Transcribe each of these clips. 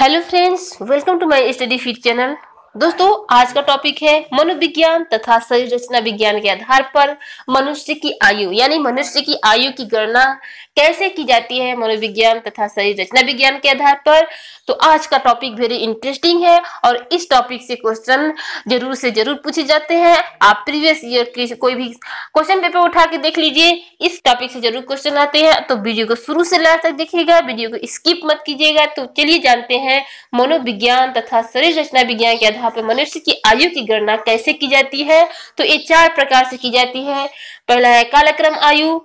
hello friends welcome to my study feed channel दोस्तों आज का टॉपिक है मनोविज्ञान तथा शरीर रचना विज्ञान के आधार पर मनुष्य की आयु यानी मनुष्य की आयु की गणना कैसे की जाती है मनोविज्ञान तथा शरीर रचना विज्ञान के आधार पर तो आज का टॉपिक वेरी इंटरेस्टिंग है और इस टॉपिक से क्वेश्चन जरूर से जरूर पूछे जाते हैं आप प्रीवियस ईयर के कोई भी क्वेश्चन पेपर उठा के देख लीजिए इस टॉपिक से जरूर क्वेश्चन आते हैं तो वीडियो को शुरू से लास्ट तक देखिएगा वीडियो को स्किप मत कीजिएगा तो चलिए जानते हैं मनोविज्ञान तथा शरीर रचना विज्ञान के आधार यहाँ पे मनुष्य की आयु की गणना कैसे की जाती है तो ये चार प्रकार से की जाती है पहला है कालक्रम आयु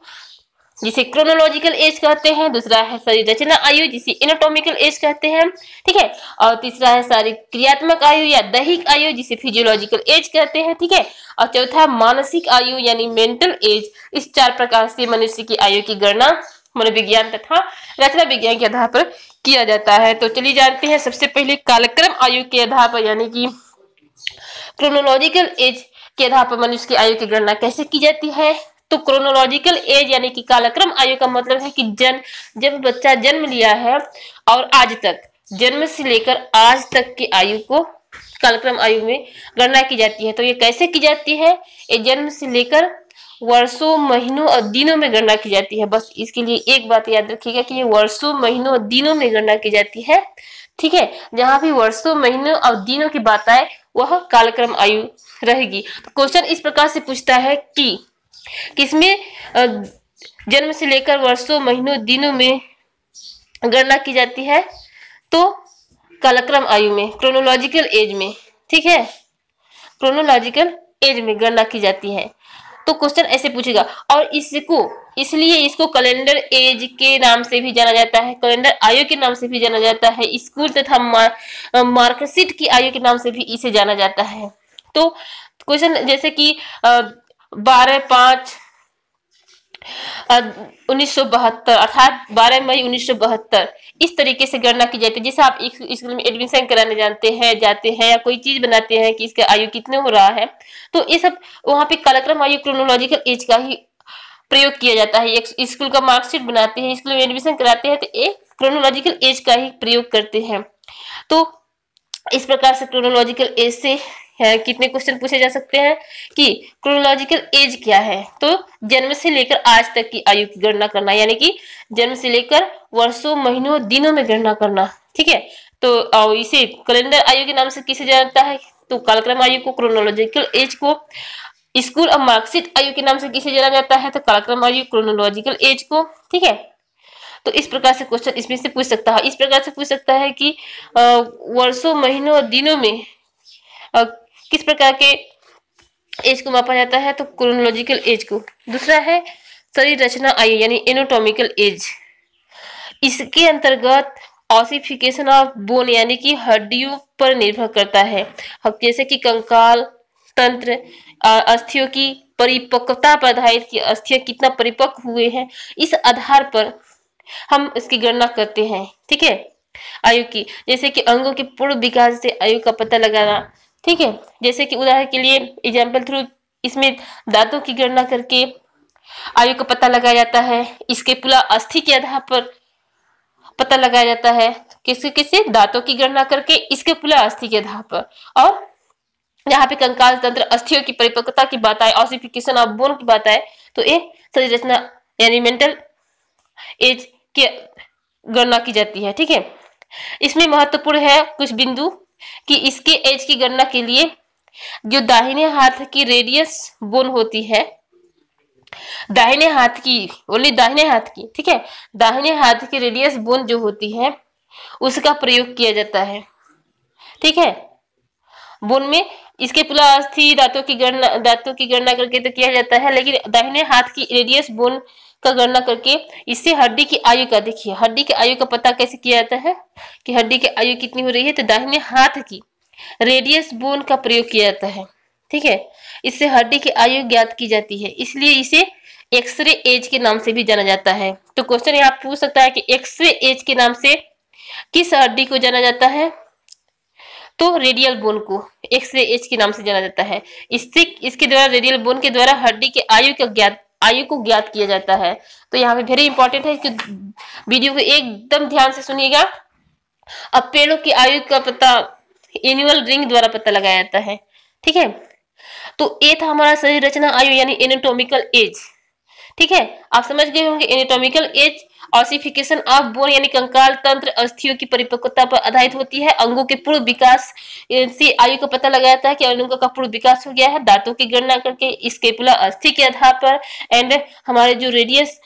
जिसे क्रोनोलॉजिकल एज कहते हैं दूसरा है शरीर रचना आयु जिसे एनाटॉमिकल एज कहते हैं ठीक है और तीसरा है शारीरिक क्रियात्मक आयु या दैहिक आयु जिसे फिजियोलॉजिकल एज कहते हैं ठीक है और चौथा मानसिक आयु यानी मेंटल एज इस चार प्रकार से मनुष्य की आयु की गणना मनोविज्ञान तथा रचना विज्ञान के आधार पर किया जाता है तो चलिए जानते हैं सबसे पहले कालक्रम आयु के आधार पर यानी कि क्रोनोलॉजिकल एज के आधार पर मनुष्य की आयु की गणना कैसे की जाती है तो क्रोनोलॉजिकल एज यानी कि कालक्रम आयु का मतलब है कि जन जब बच्चा जन्म लिया है और आज तक जन्म से लेकर आज तक की आयु को कालक्रम आयु में गणना की जाती है तो ये कैसे की जाती है ये जन्म से लेकर वर्षों महीनों और दिनों में गणना की जाती है बस इसके लिए एक बात याद रखिएगा कि ये वर्षों महीनों और दिनों में गणना की जाती है ठीक है जहां भी वर्षों महीनों और दिनों की बात आए वह कालक्रम आयु रहेगी तो क्वेश्चन इस प्रकार से पूछता है कि किसमें जन्म से लेकर वर्षों महीनों दिनों में गणना की जाती है तो कालक्रम आयु में क्रोनोलॉजिकल एज में ठीक है क्रोनोलॉजिकल एज में गणना की जाती है तो क्वेश्चन ऐसे पूछेगा और इसको इसलिए इसको कैलेंडर एज के नाम से भी जाना जाता है कैलेंडर आयु के नाम से भी जाना जाता है स्कूल तथा मार, मार्कशीट की आयु के नाम से भी इसे जाना जाता है तो क्वेश्चन जैसे कि बारह पांच उन्नीस अर्थात 12 मई 1972 इस तरीके से गणना की जाती है जैसे आप स्कूल में एडमिशन कराने जानते हैं जाते हैं या कोई चीज बनाते हैं कि इसका आयु कितने हो रहा है तो ये सब वहाँ पे कालक्रम आयु क्रोनोलॉजिकल एज का ही प्रयोग किया जाता है एक स्कूल का मार्कशीट बनाते हैं स्कूल में एडमिशन कराते हैं तो एक क्रोनोलॉजिकल एज का ही प्रयोग करते हैं तो इस प्रकार से क्रोनोलॉजिकल एज से है कितने क्वेश्चन पूछे जा सकते हैं कि क्रोनोलॉजिकल एज क्या है तो जन्म से लेकर आज तक की आयु की गणना करना यानी कि जन्म से लेकर वर्षों महीनों दिनों में गणना करना ठीक है तो इसे कैलेंडर आयु के नाम से किसे जानता है तो कालक्रम आयु को क्रोनोलॉजिकल एज को स्कूल और मार्क्सिट आयु के नाम से किसे जाना जाता है तो कालक्रम आयु क्रोनोलॉजिकल एज को ठीक है तो इस प्रकार से क्वेश्चन इसमें से पूछ सकता है इस प्रकार से पूछ सकता है कि वर्षों महीनों और दिनों में किस प्रकार के एज को मापा जाता है तो क्रोनोलॉजिकल एज को दूसरा है शरीर रचना आयु यानी एनोटॉमिकल एज इसके अंतर्गत ऑसिफिकेशन ऑफ बोन यानी कि हड्डियों पर निर्भर करता है जैसे कि कंकाल तंत्र अस्थियों की परिपक्वता पर आधारित की अस्थियां कितना परिपक्व हुए हैं इस आधार पर हम इसकी गणना करते हैं ठीक है आयु की जैसे कि अंगों के पूर्ण विकास से आयु का पता लगाना ठीक है जैसे कि उदाहरण के लिए एग्जाम्पल थ्रू इसमें दांतों की गणना करके आयु का पता लगाया जाता है इसके पुला अस्थि के आधार पर पता लगाया जाता है किसी किसी दांतों की गणना करके इसके पुला अस्थि के आधार पर और यहाँ पे कंकाल तंत्र अस्थियों की परिपक्वता की बात आए ऑसिफिकेशन ऑफ बोन की बात आए तो ये शरीर रचना यानी मेंटल एज की गणना की जाती है ठीक है इसमें महत्वपूर्ण है कुछ बिंदु कि इसके एज की गणना के लिए जो दाहिने हाथ की रेडियस बोन होती है दाहिने हाथ की ओनली दाहिने हाथ की ठीक है दाहिने हाथ की रेडियस बोन जो होती है उसका प्रयोग किया जाता है ठीक है बोन में इसके पुला अस्थि दांतों की गणना दांतों की गणना करके तो किया जाता है लेकिन दाहिने हाथ की रेडियस बोन का गणना करके इससे हड्डी की आयु का देखिए हड्डी की आयु का पता कैसे किया जाता है कि हड्डी की आयु कितनी हो रही है तो दाहिने हाथ की रेडियस बोन का प्रयोग किया जाता है ठीक है इससे हड्डी की आयु ज्ञात की जाती है इसलिए इसे एक्सरे एज के नाम से भी जाना जाता है तो क्वेश्चन यहाँ पूछ सकता है कि एक्सरे एज के नाम से किस हड्डी को जाना जाता है तो रेडियल बोन को एक्सरे एज के नाम से जाना जाता है इससे इसके द्वारा रेडियल बोन के द्वारा हड्डी के आयु का ज्ञात आयु को ज्ञात किया जाता है तो यहाँ पे वेरी इंपॉर्टेंट है कि वीडियो को एकदम ध्यान से सुनिएगा अब पेड़ों की आयु का पता एनुअल रिंग द्वारा पता लगाया जाता है ठीक है तो ए था हमारा शरीर रचना आयु यानी एनेटोमिकल एज ठीक है आप समझ गए होंगे anatomical age ossification of bone यानी कंकाल तंत्र अस्थियों की परिपक्वता पर आधारित होती है अंगों के पूर्व विकास से आयु का पता लगाया जाता है कि अंगों का पूर्व विकास हो गया है दांतों की गणना करके स्केपुला अस्थि के आधार पर एंड हमारे जो रेडियस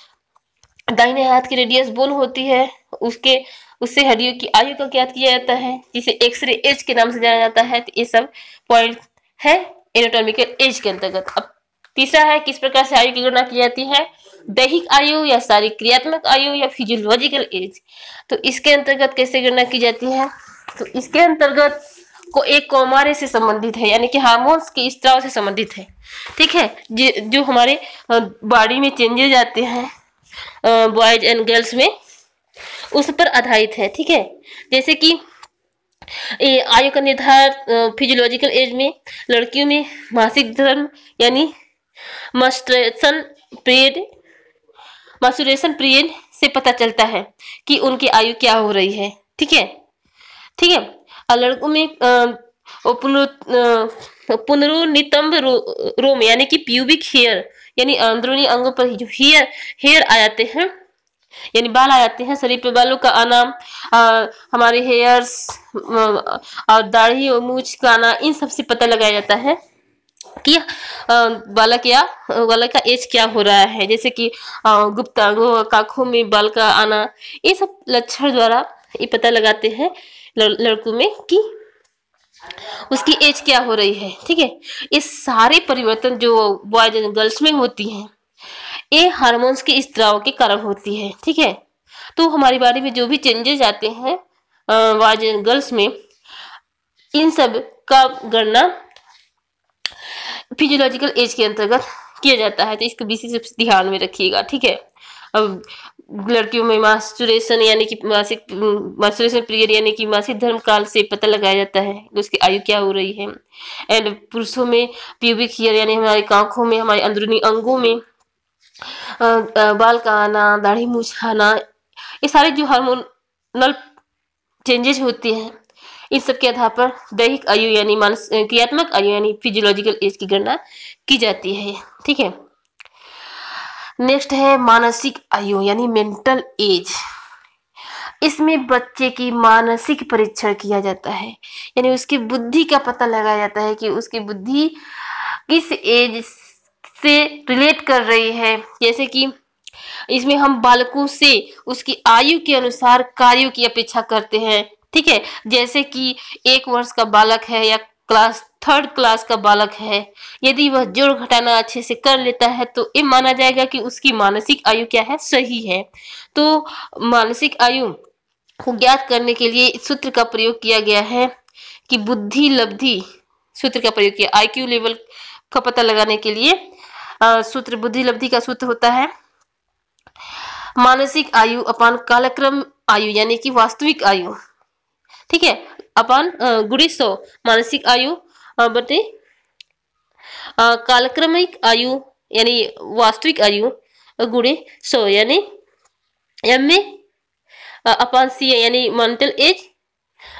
दाहिने हाथ की रेडियस बोन होती है उसके उससे हड्डियों की आयु का ज्ञात किया जाता है जिसे एक्सरे एज के नाम से जाना जाता है तो ये सब पॉइंट है एनाटॉमिकल एज के अंतर्गत अब तीसरा है किस प्रकार से आयु की गणना की जाती है दैहिक आयु या सारी क्रियात्मक आयु या फिजियोलॉजिकल एज तो इसके अंतर्गत कैसे गणना की जाती है तो इसके अंतर्गत को एक कोमारे से संबंधित है यानी कि हार्मोन्स के स्त्राव से संबंधित है ठीक है जो हमारे बॉडी में चेंजेज आते हैं बॉयज एंड गर्ल्स में उस पर आधारित है ठीक है जैसे कि आयु का निर्धार फिजियोलॉजिकल एज में लड़कियों में मासिक धर्म यानी मस्ट्रेशन पीरियड मासुरेशन पीरियड से पता चलता है कि उनकी आयु क्या हो रही है ठीक है ठीक है लड़कों में पुनरुनितंब रो, रोम यानी कि प्यूबिक हेयर यानी अंदरूनी अंगों पर जो हेयर हेयर आ जाते हैं यानी बाल आ जाते हैं शरीर पे बालों का आना आ, हमारे हेयर्स और दाढ़ी और मूछ का आना इन सब से पता लगाया जाता है कि बालक या बालक का एज क्या हो रहा है जैसे कि गुप्तांगों काखों में बाल का आना ये सब लक्षण द्वारा ये पता लगाते हैं लड़कों में कि उसकी एज क्या हो रही है ठीक है ये सारे परिवर्तन जो बॉयज एंड गर्ल्स में होती हैं ये हार्मोन्स के स्त्राव के कारण होती है ठीक है तो हमारी बॉडी में जो भी चेंजेस आते हैं बॉयज एंड गर्ल्स में इन सब का गणना फिजियोलॉजिकल एज के अंतर्गत किया जाता है तो इसको विशेष रूप से ध्यान में रखिएगा ठीक है अब लड़कियों में मास्टुरेशन यानी कि मासिक मास्टुरेशन पीरियड यानी कि मासिक धर्म काल से पता लगाया जाता है कि उसकी आयु क्या हो रही है एंड पुरुषों में प्यूबिक हेयर यानी हमारे आंखों में हमारे अंदरूनी अंगों में बाल का आना दाढ़ी मुछाना ये सारे जो हार्मोनल चेंजेस होते हैं इस सब के आधार पर दैहिक आयु यानी मानस क्रियात्मक आयु यानी फिजियोलॉजिकल एज की गणना की जाती है ठीक है नेक्स्ट है मानसिक आयु यानी मेंटल एज इसमें बच्चे की मानसिक परीक्षण किया जाता है यानी उसकी बुद्धि का पता लगाया जाता है कि उसकी बुद्धि किस एज से रिलेट कर रही है जैसे कि इसमें हम बालकों से उसकी आयु के अनुसार कार्यों की अपेक्षा करते हैं ठीक है जैसे कि एक वर्ष का बालक है या क्लास थर्ड क्लास का बालक है यदि वह जोड़ घटाना अच्छे से कर लेता है तो ये माना जाएगा कि उसकी मानसिक आयु क्या है सही है तो मानसिक आयु को ज्ञात करने के लिए सूत्र का प्रयोग किया गया है कि बुद्धि लब्धि सूत्र का प्रयोग किया क्यू लेवल का पता लगाने के लिए सूत्र बुद्धि लब्धि का सूत्र होता है मानसिक आयु अपान कालक्रम आयु यानी कि वास्तविक आयु ठीक है अपन सो मानसिक आयु बटे कालक्रमिक आयु यानी वास्तविक आयु गुड़ी सो यानी एम में अपन सी यानी mental age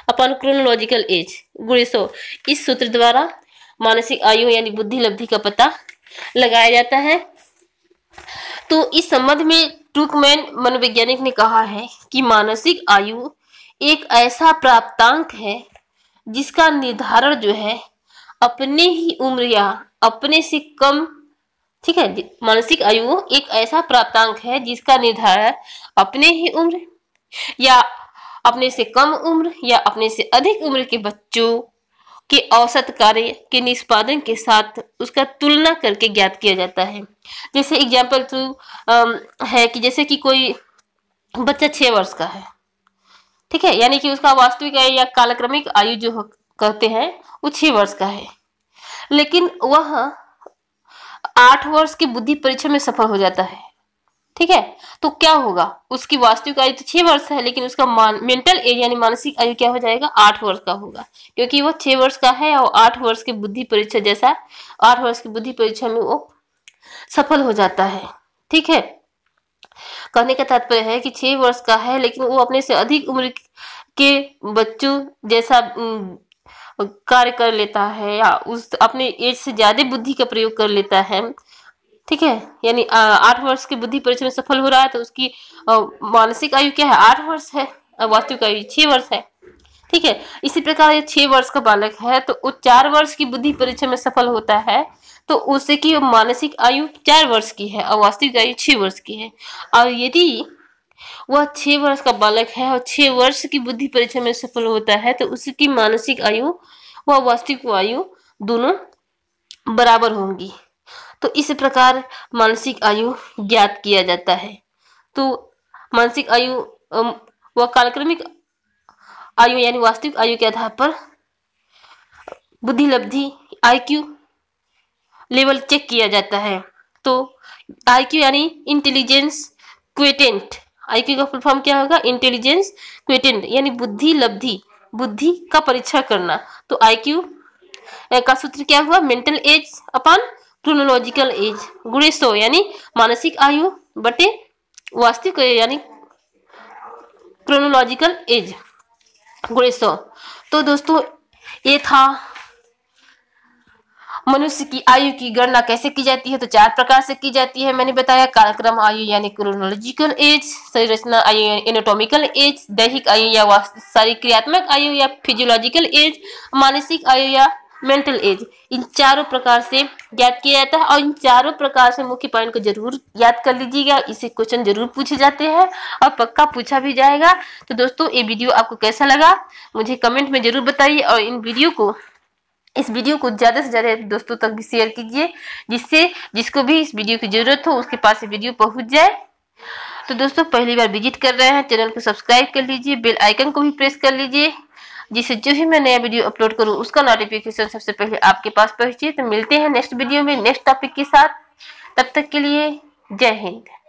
upon chronological age गुड़ी सो इस सूत्र द्वारा मानसिक आयु यानी बुद्धि लब्धि का पता लगाया जाता है तो इस संबंध में टूकमैन मनोवैज्ञानिक ने कहा है कि मानसिक आयु एक ऐसा प्राप्तांक है जिसका निर्धारण जो है अपने ही उम्र या अपने से कम ठीक है मानसिक आयु एक ऐसा प्राप्तांक है जिसका निर्धारण अपने ही उम्र या अपने से कम उम्र या अपने से अधिक उम्र के बच्चों के औसत कार्य के निष्पादन के साथ उसका तुलना करके ज्ञात किया जाता है जैसे एग्जाम्पल थ्रू um, है कि जैसे कि कोई बच्चा छह वर्ष का है ठीक है यानी कि उसका वास्तविक आयु या कालक्रमिक आयु जो कहते हैं वो छह वर्ष का है लेकिन वह आठ वर्ष की बुद्धि परीक्षण में सफल हो जाता है ठीक है तो क्या होगा उसकी वास्तविक आयु तो छह वर्ष है लेकिन उसका मेंटल एज यानी मानसिक आयु क्या हो जाएगा आठ वर्ष का होगा क्योंकि वह छह वर्ष का है और आठ वर्ष की बुद्धि परीक्षा जैसा आठ वर्ष की बुद्धि परीक्षा में वो सफल हो जाता है ठीक है कहने का तात्पर्य है कि छह वर्ष का है लेकिन वो अपने से अधिक उम्र के बच्चों जैसा कार्य कर लेता है या उस अपने एज से ज़्यादा बुद्धि का प्रयोग कर लेता है ठीक है यानी आठ वर्ष की बुद्धि परीक्षण सफल हो रहा है तो उसकी मानसिक आयु क्या है आठ वर्ष है वास्तविक आयु छः वर्ष है ठीक है इसी प्रकार ये छह वर्ष का बालक है तो वो चार वर्ष की बुद्धि परीक्षा में सफल होता है तो उसकी मानसिक आयु चार वर्ष की है और वास्तविक आयु छह वर्ष की है और यदि वह छह वर्ष का बालक है और छह वर्ष की बुद्धि परीक्षा में सफल होता है तो उसकी मानसिक आयु व वास्तविक आयु दोनों बराबर होंगी तो इस प्रकार मानसिक आयु ज्ञात किया जाता है तो मानसिक आयु व कालक्रमिक आयु यानी वास्तविक आयु के आधार पर बुद्धि लब्धि आईक्यू लेवल चेक किया जाता है तो आईक्यू यानी इंटेलिजेंस क्वेटेंट आईक्यू का फुल फॉर्म क्या होगा इंटेलिजेंस क्वेटेंट यानी बुद्धि लब्धि बुद्धि का परीक्षा करना तो आईक्यू का सूत्र क्या हुआ mental age upon chronological age गुड़े सो यानी मानसिक आयु बटे वास्तविक यानी क्रोनोलॉजिकल एज ग्रेसो तो दोस्तों ये था मनुष्य की आयु की गणना कैसे की जाती है तो चार प्रकार से की जाती है मैंने बताया कार्यक्रम आयु यानी क्रोनोलॉजिकल एज संरचना आयु एनाटोमिकल एज दैहिक आयु या शारीर क्रियात्मक आयु या फिजियोलॉजिकल एज मानसिक आयु या मेंटल एज इन चारों प्रकार से ज्ञात किया जाता है और इन चारों प्रकार से मुख्य पॉइंट को जरूर याद कर लीजिएगा इसे क्वेश्चन जरूर पूछे जाते हैं और पक्का पूछा भी जाएगा तो दोस्तों ये वीडियो आपको कैसा लगा मुझे कमेंट में जरूर बताइए और इन वीडियो को इस वीडियो को ज़्यादा से ज़्यादा दोस्तों तक भी शेयर कीजिए जिससे जिसको भी इस वीडियो की ज़रूरत हो उसके पास ये वीडियो पहुंच जाए तो दोस्तों पहली बार विजिट कर रहे हैं चैनल को सब्सक्राइब कर लीजिए बेल आइकन को भी प्रेस कर लीजिए जिसे जो भी मैं नया वीडियो अपलोड करूँ उसका नोटिफिकेशन सबसे पहले आपके पास पहुंचे तो मिलते हैं नेक्स्ट वीडियो में नेक्स्ट टॉपिक के साथ तब तक के लिए जय हिंद